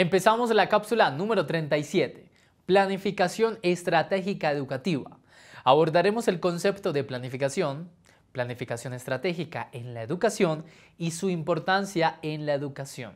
Empezamos la cápsula número 37, Planificación Estratégica Educativa. Abordaremos el concepto de planificación, planificación estratégica en la educación y su importancia en la educación.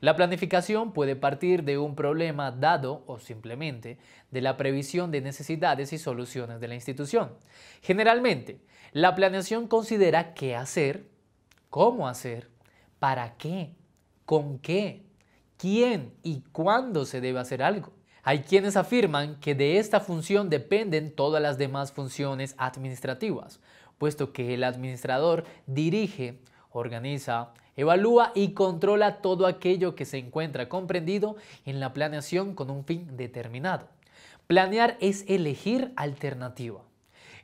La planificación puede partir de un problema dado o simplemente de la previsión de necesidades y soluciones de la institución. Generalmente, la planeación considera qué hacer, cómo hacer, para qué, con qué, quién y cuándo se debe hacer algo. Hay quienes afirman que de esta función dependen todas las demás funciones administrativas, puesto que el administrador dirige, organiza, evalúa y controla todo aquello que se encuentra comprendido en la planeación con un fin determinado. Planear es elegir alternativa.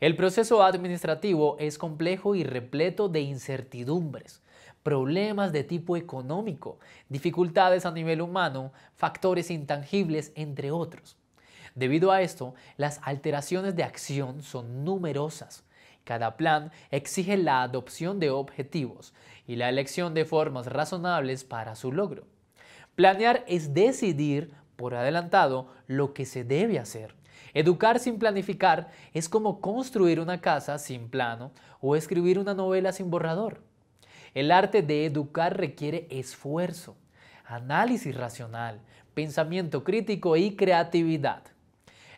El proceso administrativo es complejo y repleto de incertidumbres, problemas de tipo económico, dificultades a nivel humano, factores intangibles, entre otros. Debido a esto, las alteraciones de acción son numerosas. Cada plan exige la adopción de objetivos y la elección de formas razonables para su logro. Planear es decidir por adelantado lo que se debe hacer Educar sin planificar es como construir una casa sin plano o escribir una novela sin borrador. El arte de educar requiere esfuerzo, análisis racional, pensamiento crítico y creatividad.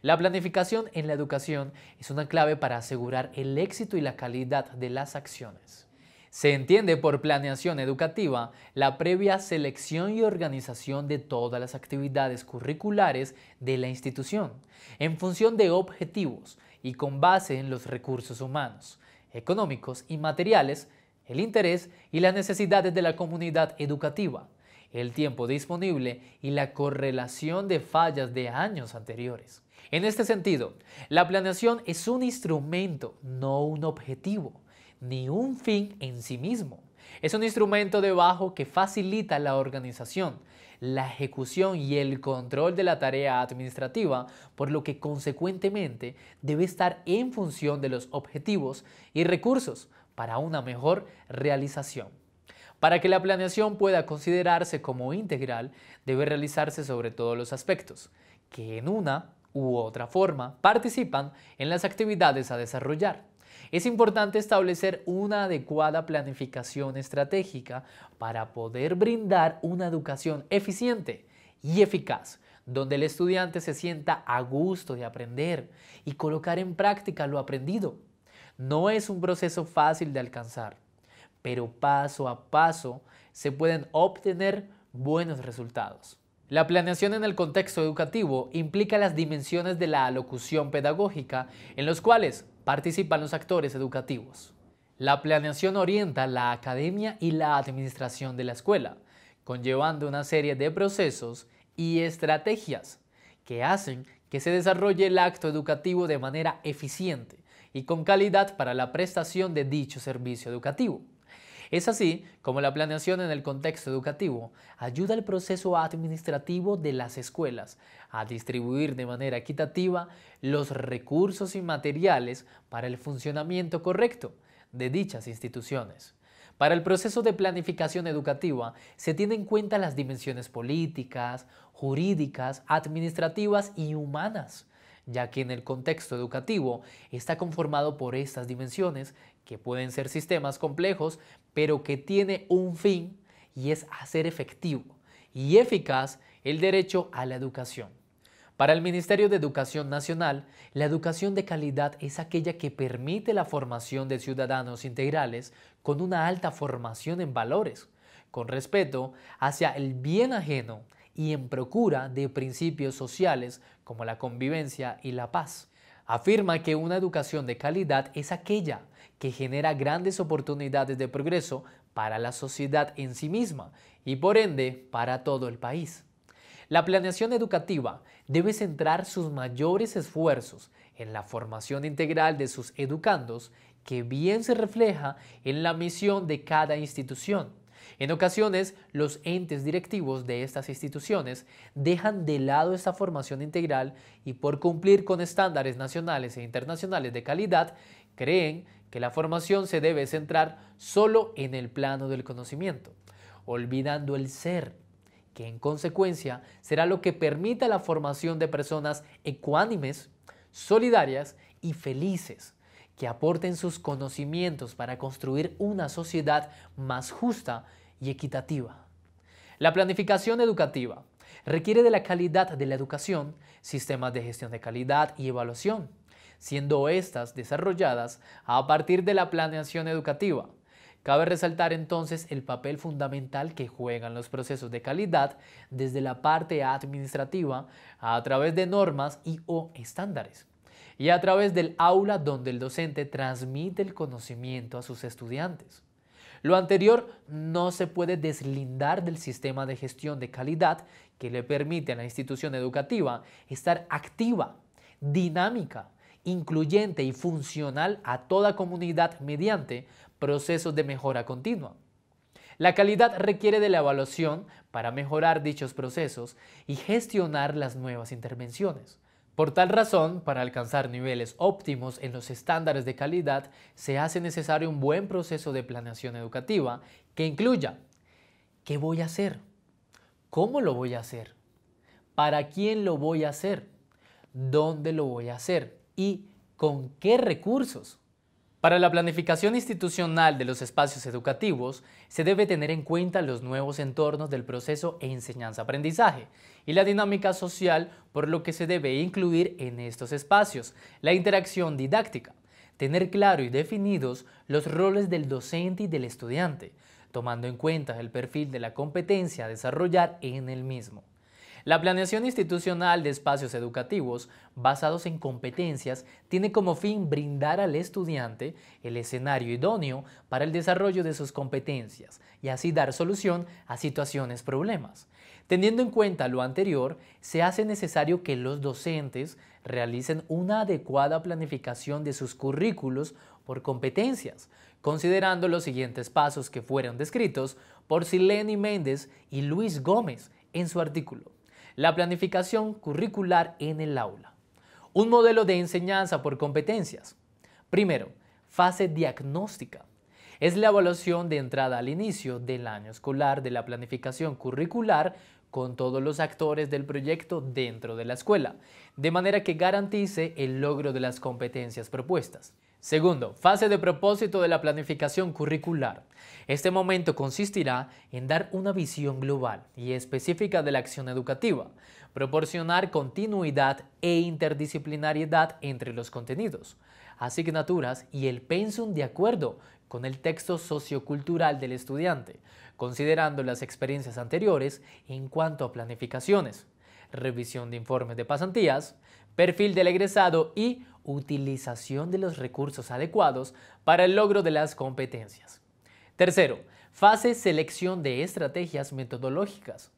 La planificación en la educación es una clave para asegurar el éxito y la calidad de las acciones. Se entiende por planeación educativa la previa selección y organización de todas las actividades curriculares de la institución, en función de objetivos y con base en los recursos humanos, económicos y materiales, el interés y las necesidades de la comunidad educativa, el tiempo disponible y la correlación de fallas de años anteriores. En este sentido, la planeación es un instrumento, no un objetivo ni un fin en sí mismo. Es un instrumento de bajo que facilita la organización, la ejecución y el control de la tarea administrativa, por lo que consecuentemente debe estar en función de los objetivos y recursos para una mejor realización. Para que la planeación pueda considerarse como integral, debe realizarse sobre todos los aspectos, que en una u otra forma participan en las actividades a desarrollar. Es importante establecer una adecuada planificación estratégica para poder brindar una educación eficiente y eficaz, donde el estudiante se sienta a gusto de aprender y colocar en práctica lo aprendido. No es un proceso fácil de alcanzar, pero paso a paso se pueden obtener buenos resultados. La planeación en el contexto educativo implica las dimensiones de la alocución pedagógica en los cuales participan los actores educativos. La planeación orienta la academia y la administración de la escuela, conllevando una serie de procesos y estrategias que hacen que se desarrolle el acto educativo de manera eficiente y con calidad para la prestación de dicho servicio educativo. Es así como la planeación en el contexto educativo ayuda al proceso administrativo de las escuelas a distribuir de manera equitativa los recursos y materiales para el funcionamiento correcto de dichas instituciones. Para el proceso de planificación educativa se tienen en cuenta las dimensiones políticas, jurídicas, administrativas y humanas, ya que en el contexto educativo está conformado por estas dimensiones, que pueden ser sistemas complejos pero que tiene un fin y es hacer efectivo y eficaz el derecho a la educación. Para el Ministerio de Educación Nacional, la educación de calidad es aquella que permite la formación de ciudadanos integrales con una alta formación en valores, con respeto hacia el bien ajeno y en procura de principios sociales como la convivencia y la paz. Afirma que una educación de calidad es aquella que genera grandes oportunidades de progreso para la sociedad en sí misma y por ende para todo el país. La planeación educativa debe centrar sus mayores esfuerzos en la formación integral de sus educandos que bien se refleja en la misión de cada institución. En ocasiones, los entes directivos de estas instituciones dejan de lado esta formación integral y por cumplir con estándares nacionales e internacionales de calidad, creen que la formación se debe centrar solo en el plano del conocimiento, olvidando el ser, que en consecuencia será lo que permita la formación de personas ecuánimes, solidarias y felices, que aporten sus conocimientos para construir una sociedad más justa y equitativa. La planificación educativa requiere de la calidad de la educación, sistemas de gestión de calidad y evaluación, siendo estas desarrolladas a partir de la planeación educativa. Cabe resaltar entonces el papel fundamental que juegan los procesos de calidad desde la parte administrativa a través de normas y o estándares y a través del aula donde el docente transmite el conocimiento a sus estudiantes. Lo anterior no se puede deslindar del sistema de gestión de calidad que le permite a la institución educativa estar activa, dinámica, incluyente y funcional a toda comunidad mediante procesos de mejora continua. La calidad requiere de la evaluación para mejorar dichos procesos y gestionar las nuevas intervenciones. Por tal razón, para alcanzar niveles óptimos en los estándares de calidad, se hace necesario un buen proceso de planeación educativa que incluya ¿qué voy a hacer? ¿Cómo lo voy a hacer? ¿Para quién lo voy a hacer? ¿Dónde lo voy a hacer? ¿Y con qué recursos? Para la planificación institucional de los espacios educativos, se debe tener en cuenta los nuevos entornos del proceso e enseñanza-aprendizaje y la dinámica social, por lo que se debe incluir en estos espacios la interacción didáctica, tener claro y definidos los roles del docente y del estudiante, tomando en cuenta el perfil de la competencia a desarrollar en el mismo. La planeación institucional de espacios educativos basados en competencias tiene como fin brindar al estudiante el escenario idóneo para el desarrollo de sus competencias y así dar solución a situaciones problemas. Teniendo en cuenta lo anterior, se hace necesario que los docentes realicen una adecuada planificación de sus currículos por competencias, considerando los siguientes pasos que fueron descritos por Sileni Méndez y Luis Gómez en su artículo. La planificación curricular en el aula. Un modelo de enseñanza por competencias. Primero, fase diagnóstica. Es la evaluación de entrada al inicio del año escolar de la planificación curricular con todos los actores del proyecto dentro de la escuela, de manera que garantice el logro de las competencias propuestas. Segundo, fase de propósito de la planificación curricular. Este momento consistirá en dar una visión global y específica de la acción educativa, proporcionar continuidad e interdisciplinariedad entre los contenidos, asignaturas y el pensum de acuerdo con el texto sociocultural del estudiante, considerando las experiencias anteriores en cuanto a planificaciones, revisión de informes de pasantías, perfil del egresado y utilización de los recursos adecuados para el logro de las competencias. Tercero, fase selección de estrategias metodológicas.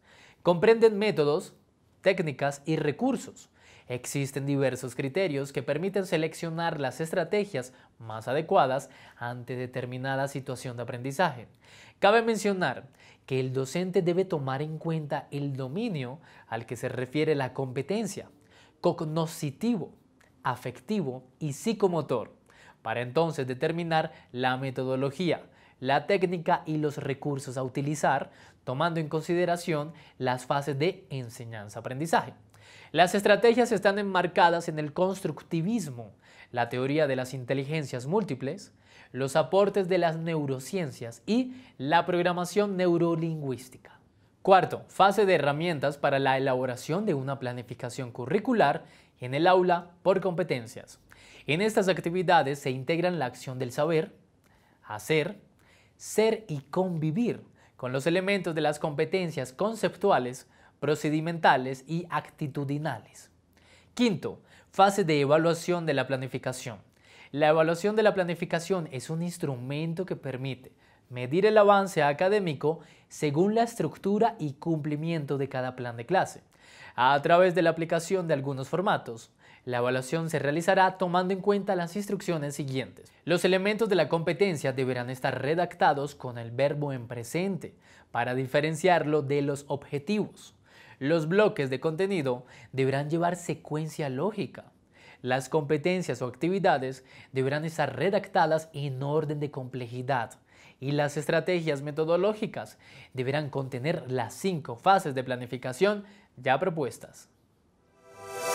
Comprenden métodos, técnicas y recursos. Existen diversos criterios que permiten seleccionar las estrategias más adecuadas ante determinada situación de aprendizaje. Cabe mencionar que el docente debe tomar en cuenta el dominio al que se refiere la competencia, cognoscitivo, afectivo y psicomotor, para entonces determinar la metodología, la técnica y los recursos a utilizar, tomando en consideración las fases de enseñanza-aprendizaje. Las estrategias están enmarcadas en el constructivismo, la teoría de las inteligencias múltiples, los aportes de las neurociencias y la programación neurolingüística. Cuarto, fase de herramientas para la elaboración de una planificación curricular en el aula por competencias. En estas actividades se integran la acción del saber, hacer, ser y convivir con los elementos de las competencias conceptuales, procedimentales y actitudinales. Quinto, fase de evaluación de la planificación. La evaluación de la planificación es un instrumento que permite medir el avance académico según la estructura y cumplimiento de cada plan de clase. A través de la aplicación de algunos formatos, la evaluación se realizará tomando en cuenta las instrucciones siguientes. Los elementos de la competencia deberán estar redactados con el verbo en presente para diferenciarlo de los objetivos. Los bloques de contenido deberán llevar secuencia lógica. Las competencias o actividades deberán estar redactadas en orden de complejidad y las estrategias metodológicas deberán contener las cinco fases de planificación ya propuestas.